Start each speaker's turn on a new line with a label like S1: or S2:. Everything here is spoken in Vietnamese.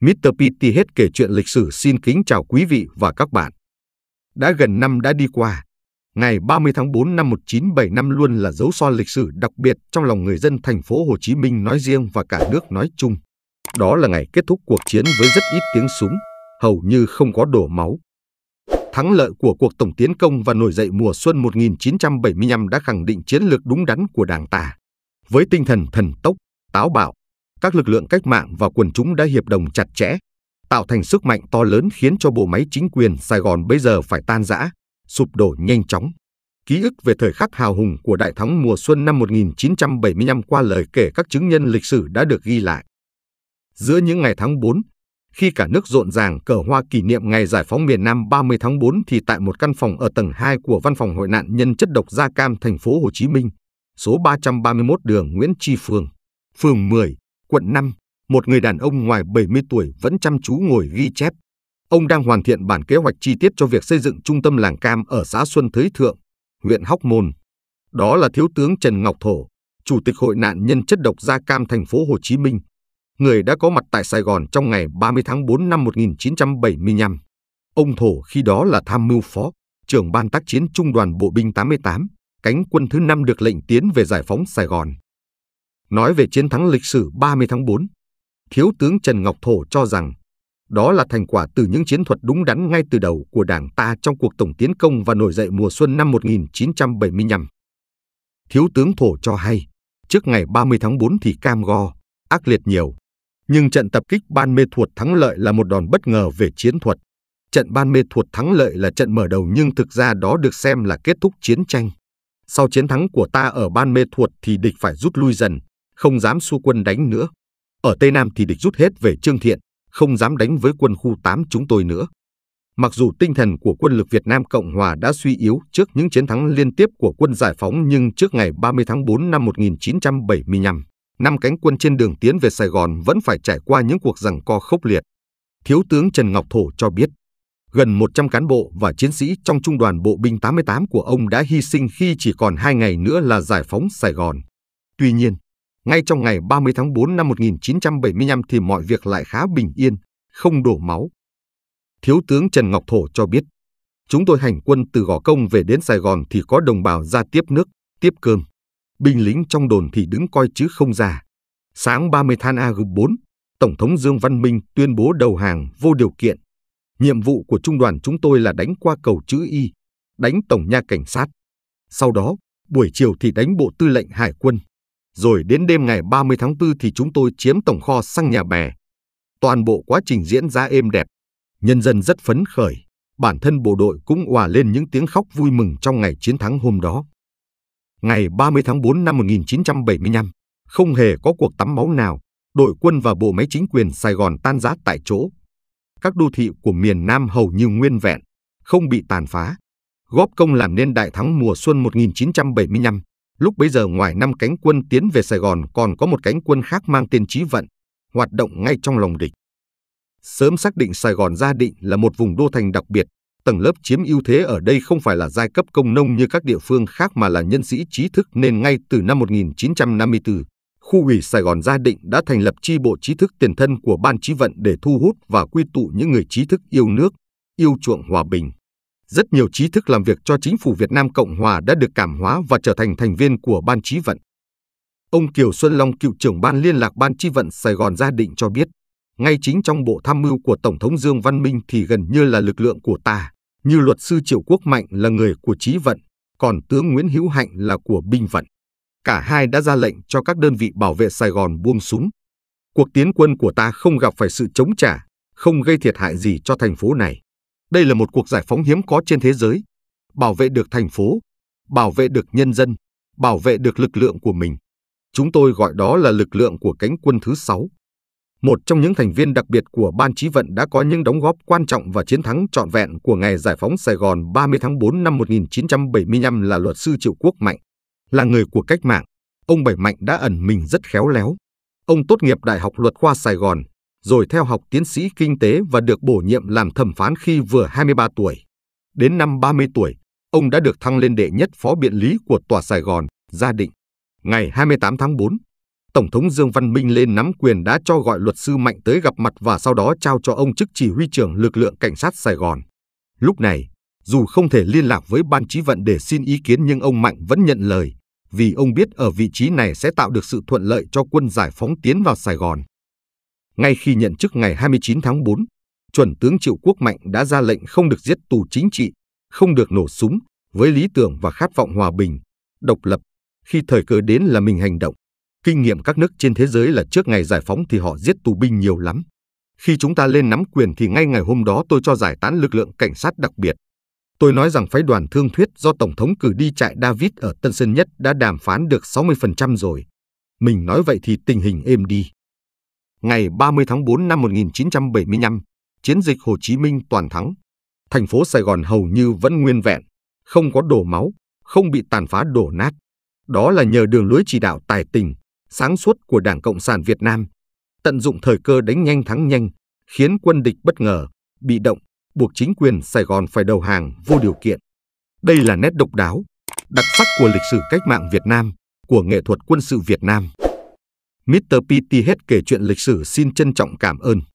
S1: Mr. Pitti hết kể chuyện lịch sử xin kính chào quý vị và các bạn. Đã gần năm đã đi qua, ngày 30 tháng 4 năm 1975 luôn là dấu son lịch sử đặc biệt trong lòng người dân thành phố Hồ Chí Minh nói riêng và cả nước nói chung. Đó là ngày kết thúc cuộc chiến với rất ít tiếng súng, hầu như không có đổ máu. Thắng lợi của cuộc tổng tiến công và nổi dậy mùa xuân 1975 đã khẳng định chiến lược đúng đắn của Đảng ta. Với tinh thần thần tốc, táo bạo, các lực lượng cách mạng và quần chúng đã hiệp đồng chặt chẽ, tạo thành sức mạnh to lớn khiến cho bộ máy chính quyền Sài Gòn bây giờ phải tan rã, sụp đổ nhanh chóng. Ký ức về thời khắc hào hùng của Đại thắng mùa xuân năm 1975 qua lời kể các chứng nhân lịch sử đã được ghi lại. Giữa những ngày tháng 4, khi cả nước rộn ràng cờ hoa kỷ niệm ngày giải phóng miền Nam 30 tháng 4 thì tại một căn phòng ở tầng 2 của văn phòng hội nạn nhân chất độc da cam thành phố Hồ Chí Minh, số 331 đường Nguyễn Tri Phương, phường 10, quận 5, một người đàn ông ngoài 70 tuổi vẫn chăm chú ngồi ghi chép. Ông đang hoàn thiện bản kế hoạch chi tiết cho việc xây dựng trung tâm làng cam ở xã Xuân Thới Thượng, huyện Hóc Môn. Đó là Thiếu tướng Trần Ngọc Thổ, Chủ tịch Hội nạn nhân chất độc da cam thành phố Hồ Chí Minh, người đã có mặt tại Sài Gòn trong ngày 30 tháng 4 năm 1975. Ông Thổ khi đó là tham mưu phó, trưởng ban tác chiến Trung đoàn Bộ binh 88, cánh quân thứ 5 được lệnh tiến về giải phóng Sài Gòn. Nói về chiến thắng lịch sử 30 tháng 4, Thiếu tướng Trần Ngọc Thổ cho rằng đó là thành quả từ những chiến thuật đúng đắn ngay từ đầu của Đảng ta trong cuộc tổng tiến công và nổi dậy mùa xuân năm 1975. Thiếu tướng Thổ cho hay, trước ngày 30 tháng 4 thì cam go, ác liệt nhiều. Nhưng trận tập kích Ban Mê Thuột thắng lợi là một đòn bất ngờ về chiến thuật. Trận Ban Mê Thuột thắng lợi là trận mở đầu nhưng thực ra đó được xem là kết thúc chiến tranh. Sau chiến thắng của ta ở Ban Mê Thuột thì địch phải rút lui dần, không dám xua quân đánh nữa. Ở Tây Nam thì địch rút hết về Trương Thiện, không dám đánh với quân khu 8 chúng tôi nữa. Mặc dù tinh thần của quân lực Việt Nam Cộng Hòa đã suy yếu trước những chiến thắng liên tiếp của quân giải phóng nhưng trước ngày 30 tháng 4 năm 1975, năm cánh quân trên đường tiến về Sài Gòn vẫn phải trải qua những cuộc giằng co khốc liệt. Thiếu tướng Trần Ngọc Thổ cho biết, gần 100 cán bộ và chiến sĩ trong trung đoàn bộ binh 88 của ông đã hy sinh khi chỉ còn 2 ngày nữa là giải phóng Sài Gòn. Tuy nhiên, ngay trong ngày 30 tháng 4 năm 1975 thì mọi việc lại khá bình yên, không đổ máu. Thiếu tướng Trần Ngọc Thổ cho biết, chúng tôi hành quân từ Gò Công về đến Sài Gòn thì có đồng bào ra tiếp nước, tiếp cơm. Binh lính trong đồn thì đứng coi chứ không ra. Sáng 30 tháng AG4, Tổng thống Dương Văn Minh tuyên bố đầu hàng vô điều kiện. Nhiệm vụ của trung đoàn chúng tôi là đánh qua cầu chữ Y, đánh tổng nha cảnh sát. Sau đó, buổi chiều thì đánh bộ tư lệnh hải quân. Rồi đến đêm ngày 30 tháng 4 thì chúng tôi chiếm tổng kho xăng nhà bè. Toàn bộ quá trình diễn ra êm đẹp. Nhân dân rất phấn khởi. Bản thân bộ đội cũng hòa lên những tiếng khóc vui mừng trong ngày chiến thắng hôm đó. Ngày 30 tháng 4 năm 1975, không hề có cuộc tắm máu nào, đội quân và bộ máy chính quyền Sài Gòn tan rã tại chỗ. Các đô thị của miền Nam hầu như nguyên vẹn, không bị tàn phá, góp công làm nên đại thắng mùa xuân 1975 Lúc bấy giờ ngoài năm cánh quân tiến về Sài Gòn còn có một cánh quân khác mang tên Chí Vận, hoạt động ngay trong lòng địch. Sớm xác định Sài Gòn gia định là một vùng đô thành đặc biệt, tầng lớp chiếm ưu thế ở đây không phải là giai cấp công nông như các địa phương khác mà là nhân sĩ trí thức nên ngay từ năm 1954, khu ủy Sài Gòn Gia Định đã thành lập chi bộ trí thức tiền thân của Ban Chí Vận để thu hút và quy tụ những người trí thức yêu nước, yêu chuộng hòa bình rất nhiều trí thức làm việc cho chính phủ Việt Nam Cộng Hòa đã được cảm hóa và trở thành thành viên của Ban Chí Vận. Ông Kiều Xuân Long, cựu trưởng Ban Liên lạc Ban Chí Vận Sài Gòn Gia Định cho biết, ngay chính trong bộ tham mưu của Tổng thống Dương Văn Minh thì gần như là lực lượng của ta, như luật sư Triệu Quốc Mạnh là người của Chí Vận, còn tướng Nguyễn Hữu Hạnh là của Binh Vận. Cả hai đã ra lệnh cho các đơn vị bảo vệ Sài Gòn buông súng. Cuộc tiến quân của ta không gặp phải sự chống trả, không gây thiệt hại gì cho thành phố này. Đây là một cuộc giải phóng hiếm có trên thế giới. Bảo vệ được thành phố, bảo vệ được nhân dân, bảo vệ được lực lượng của mình. Chúng tôi gọi đó là lực lượng của cánh quân thứ sáu. Một trong những thành viên đặc biệt của Ban Chí vận đã có những đóng góp quan trọng và chiến thắng trọn vẹn của ngày giải phóng Sài Gòn 30 tháng 4 năm 1975 là luật sư Triệu Quốc Mạnh. Là người của cách mạng, ông Bảy Mạnh đã ẩn mình rất khéo léo. Ông tốt nghiệp Đại học Luật khoa Sài Gòn, rồi theo học tiến sĩ kinh tế và được bổ nhiệm làm thẩm phán khi vừa 23 tuổi. Đến năm 30 tuổi, ông đã được thăng lên đệ nhất phó biện lý của Tòa Sài Gòn, Gia Định. Ngày 28 tháng 4, Tổng thống Dương Văn Minh lên nắm quyền đã cho gọi luật sư Mạnh tới gặp mặt và sau đó trao cho ông chức chỉ huy trưởng lực lượng cảnh sát Sài Gòn. Lúc này, dù không thể liên lạc với ban chí vận để xin ý kiến nhưng ông Mạnh vẫn nhận lời, vì ông biết ở vị trí này sẽ tạo được sự thuận lợi cho quân giải phóng tiến vào Sài Gòn. Ngay khi nhận chức ngày 29 tháng 4, chuẩn tướng Triệu Quốc Mạnh đã ra lệnh không được giết tù chính trị, không được nổ súng, với lý tưởng và khát vọng hòa bình, độc lập, khi thời cơ đến là mình hành động. Kinh nghiệm các nước trên thế giới là trước ngày giải phóng thì họ giết tù binh nhiều lắm. Khi chúng ta lên nắm quyền thì ngay ngày hôm đó tôi cho giải tán lực lượng cảnh sát đặc biệt. Tôi nói rằng phái đoàn thương thuyết do Tổng thống cử đi trại David ở Tân Sơn Nhất đã đàm phán được 60% rồi. Mình nói vậy thì tình hình êm đi ngày 30 tháng 4 năm 1975, chiến dịch Hồ Chí Minh toàn thắng. Thành phố Sài Gòn hầu như vẫn nguyên vẹn, không có đổ máu, không bị tàn phá đổ nát. Đó là nhờ đường lối chỉ đạo tài tình, sáng suốt của Đảng Cộng sản Việt Nam, tận dụng thời cơ đánh nhanh thắng nhanh, khiến quân địch bất ngờ, bị động, buộc chính quyền Sài Gòn phải đầu hàng vô điều kiện. Đây là nét độc đáo, đặc sắc của lịch sử cách mạng Việt Nam, của nghệ thuật quân sự Việt Nam. Mr. hết kể chuyện lịch sử xin trân trọng cảm ơn.